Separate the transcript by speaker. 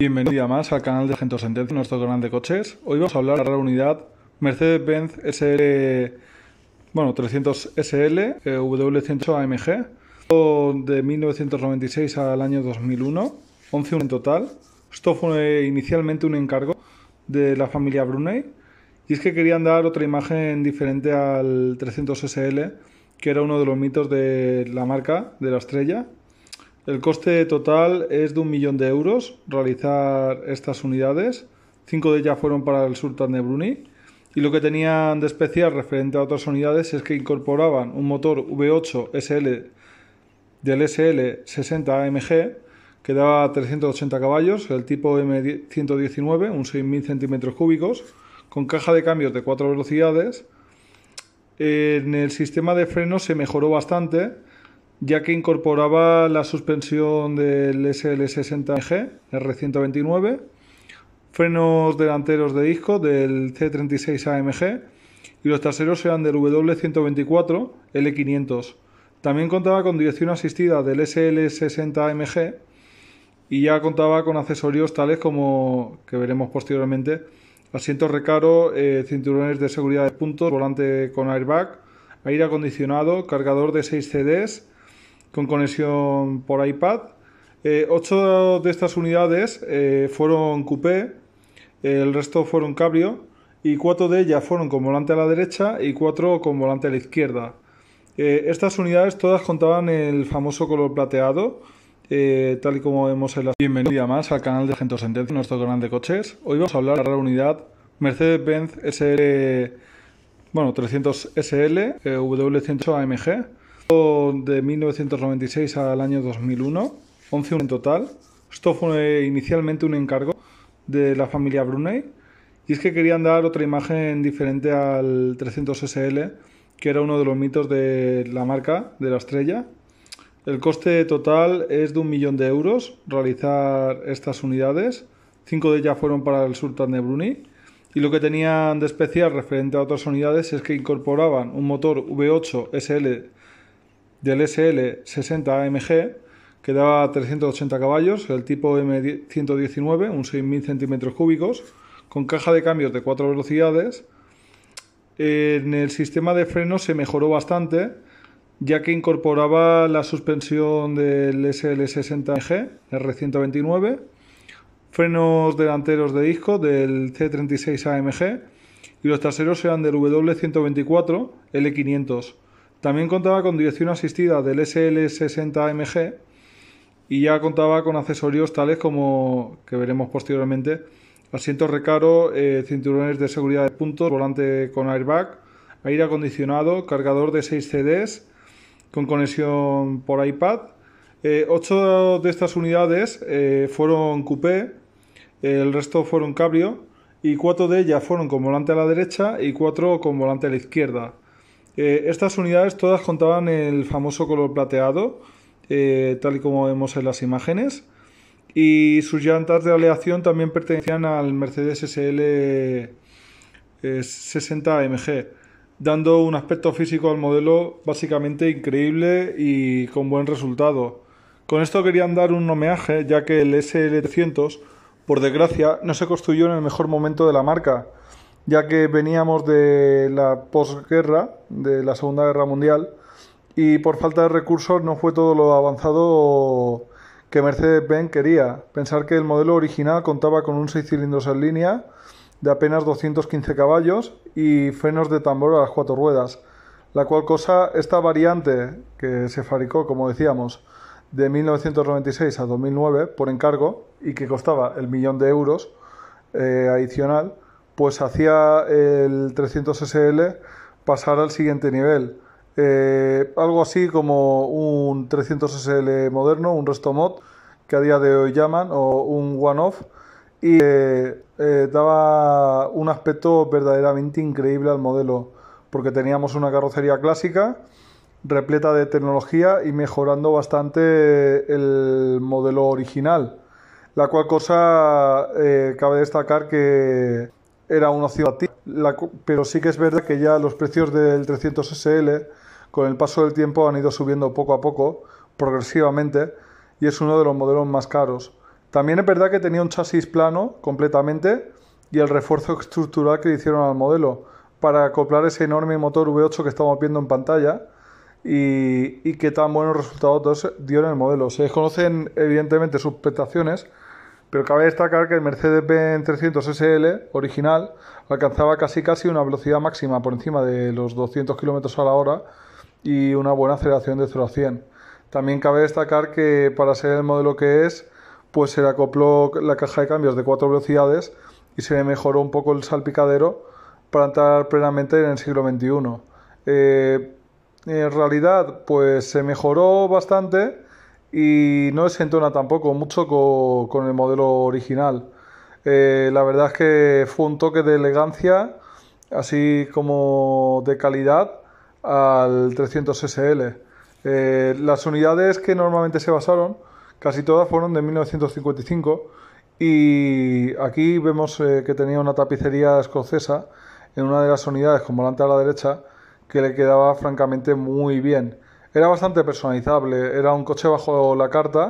Speaker 1: Bienvenida más al canal de Agento Sentencia, nuestro canal de coches. Hoy vamos a hablar de la unidad Mercedes-Benz SL, bueno, 300 SL W108 AMG, de 1996 al año 2001, 11 en total. Esto fue inicialmente un encargo de la familia Brunei y es que querían dar otra imagen diferente al 300 SL, que era uno de los mitos de la marca, de la estrella, el coste total es de un millón de euros realizar estas unidades. Cinco de ellas fueron para el Sultan de Bruni Y lo que tenían de especial referente a otras unidades es que incorporaban un motor V8 SL del sl 60 AMG que daba 380 caballos, el tipo M119, un 6.000 centímetros cúbicos, con caja de cambios de cuatro velocidades. En el sistema de frenos se mejoró bastante ya que incorporaba la suspensión del SL60G R129, frenos delanteros de disco del C36 AMG y los traseros eran del W124 L500. También contaba con dirección asistida del SL60 AMG y ya contaba con accesorios tales como que veremos posteriormente asientos recaro, eh, cinturones de seguridad de puntos, volante con airbag, aire acondicionado, cargador de 6 CDs, con conexión por iPad. Eh, ocho de estas unidades eh, fueron coupé, eh, el resto fueron cabrio y cuatro de ellas fueron con volante a la derecha y cuatro con volante a la izquierda. estas unidades todas contaban el famoso color plateado, tal y como vemos en la... Bienvenida más al canal de Gento Sentencia, nuestro canal de coches. Hoy vamos a hablar de la unidad Mercedes-Benz SL, bueno, 300 SL, w 100 AMG de 1996 al año 2001, 11 en total. Esto fue inicialmente un encargo de la familia Brunei y es que querían dar otra imagen diferente al 300SL, que era uno de los mitos de la marca, de la estrella. El coste total es de un millón de euros realizar estas unidades. Cinco de ellas fueron para el Sultan de Brunei. Y lo que tenían de especial referente a otras unidades es que incorporaban un motor V8 SL del SL60AMG, que daba 380 caballos, el tipo M119, un 6.000 centímetros cúbicos, con caja de cambios de 4 velocidades. En el sistema de frenos se mejoró bastante, ya que incorporaba la suspensión del sl 60 AMG R129, frenos delanteros de disco del C36 AMG y los traseros eran del W124 L500. También contaba con dirección asistida del SL60MG y ya contaba con accesorios tales como, que veremos posteriormente, asientos recaro, eh, cinturones de seguridad de puntos, volante con airbag, aire acondicionado, cargador de 6 CDs con conexión por iPad. Eh, ocho de estas unidades eh, fueron coupé, el resto fueron cabrio y cuatro de ellas fueron con volante a la derecha y cuatro con volante a la izquierda. Eh, estas unidades todas contaban el famoso color plateado, eh, tal y como vemos en las imágenes, y sus llantas de aleación también pertenecían al Mercedes SL 60 AMG, dando un aspecto físico al modelo básicamente increíble y con buen resultado. Con esto querían dar un homenaje, ya que el SL300, por desgracia, no se construyó en el mejor momento de la marca, ya que veníamos de la posguerra, de la Segunda Guerra Mundial, y por falta de recursos no fue todo lo avanzado que Mercedes-Benz quería. Pensar que el modelo original contaba con un 6 cilindros en línea de apenas 215 caballos y frenos de tambor a las cuatro ruedas, la cual cosa, esta variante que se fabricó, como decíamos, de 1996 a 2009 por encargo y que costaba el millón de euros eh, adicional, pues hacía el 300SL pasar al siguiente nivel. Eh, algo así como un 300SL moderno, un resto mod, que a día de hoy llaman, o un one-off, y eh, eh, daba un aspecto verdaderamente increíble al modelo, porque teníamos una carrocería clásica, repleta de tecnología y mejorando bastante el modelo original. La cual cosa cabe destacar que era una a pero sí que es verdad que ya los precios del 300 SL con el paso del tiempo han ido subiendo poco a poco, progresivamente, y es uno de los modelos más caros. También es verdad que tenía un chasis plano completamente y el refuerzo estructural que le hicieron al modelo para acoplar ese enorme motor V8 que estamos viendo en pantalla y, y qué tan buenos resultados dio en el modelo. Se desconocen evidentemente sus prestaciones, pero cabe destacar que el Mercedes-Benz 300 SL original alcanzaba casi casi una velocidad máxima por encima de los 200 km a la hora y una buena aceleración de 0 a 100. También cabe destacar que para ser el modelo que es, pues se le acopló la caja de cambios de cuatro velocidades y se le mejoró un poco el salpicadero para entrar plenamente en el siglo XXI. Eh, en realidad, pues se mejoró bastante y no se entona tampoco mucho con, el modelo original. Eh, la verdad es que fue un toque de elegancia, así como de calidad, al 300 SL. Eh, las unidades que normalmente se basaron, casi todas fueron de 1955 y aquí vemos eh, que tenía una tapicería escocesa en una de las unidades, como volante a la derecha, que le quedaba francamente muy bien. Era bastante personalizable, era un coche bajo la carta